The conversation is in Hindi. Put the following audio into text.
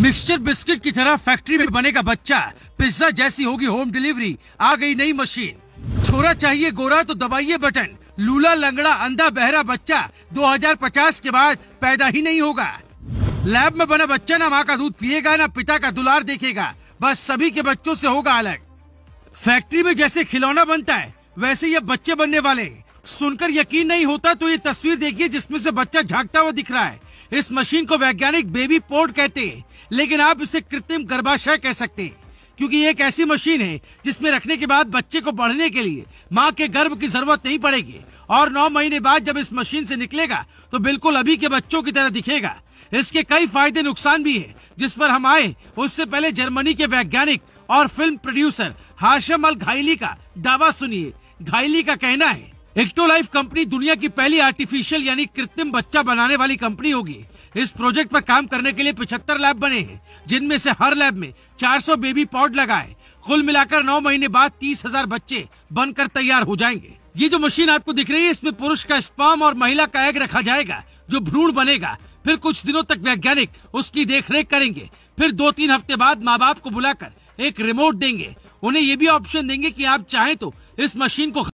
मिक्सचर बिस्किट की तरह फैक्ट्री में बनेगा बच्चा पिज्जा जैसी होगी होम डिलीवरी आ गई नई मशीन छोरा चाहिए गोरा तो दबाइए बटन लूला लंगड़ा अंधा बहरा बच्चा 2050 के बाद पैदा ही नहीं होगा लैब में बना बच्चा ना माँ का दूध पिएगा ना पिता का दुलार देखेगा बस सभी के बच्चों से होगा अलग फैक्ट्री में जैसे खिलौना बनता है वैसे ये बच्चे बनने वाले सुनकर यकीन नहीं होता तो ये तस्वीर देखिए जिसमें से बच्चा झांकता हुआ दिख रहा है इस मशीन को वैज्ञानिक बेबी पोर्ट कहते हैं लेकिन आप इसे कृत्रिम गर्भाशय कह सकते हैं क्योंकि ये एक ऐसी मशीन है जिसमें रखने के बाद बच्चे को बढ़ने के लिए माँ के गर्भ की जरूरत नहीं पड़ेगी और नौ महीने बाद जब इस मशीन से निकलेगा तो बिल्कुल अभी के बच्चों की तरह दिखेगा इसके कई फायदे नुकसान भी है जिस पर हम आए उससे पहले जर्मनी के वैज्ञानिक और film producer Hashem Al Ghaili का दावा सुनिए घाइली का कहना है एक्टोलाइफ कंपनी दुनिया की पहली आर्टिफिशियल यानी कृत्रिम बच्चा बनाने वाली कंपनी होगी इस प्रोजेक्ट पर काम करने के लिए 75 लैब बने हैं जिनमें से हर लैब में 400 बेबी पॉड लगाए कुल मिलाकर नौ महीने बाद तीस हजार बच्चे बनकर तैयार हो जाएंगे ये जो मशीन आपको दिख रही है इसमें पुरुष का स्पाम और महिला का एग रखा जाएगा जो भ्रूण बनेगा फिर कुछ दिनों तक वैज्ञानिक उसकी देखरेख करेंगे फिर दो तीन हफ्ते बाद माँ बाप को बुलाकर एक रिमोट देंगे उन्हें ये भी ऑप्शन देंगे की आप चाहें तो इस मशीन को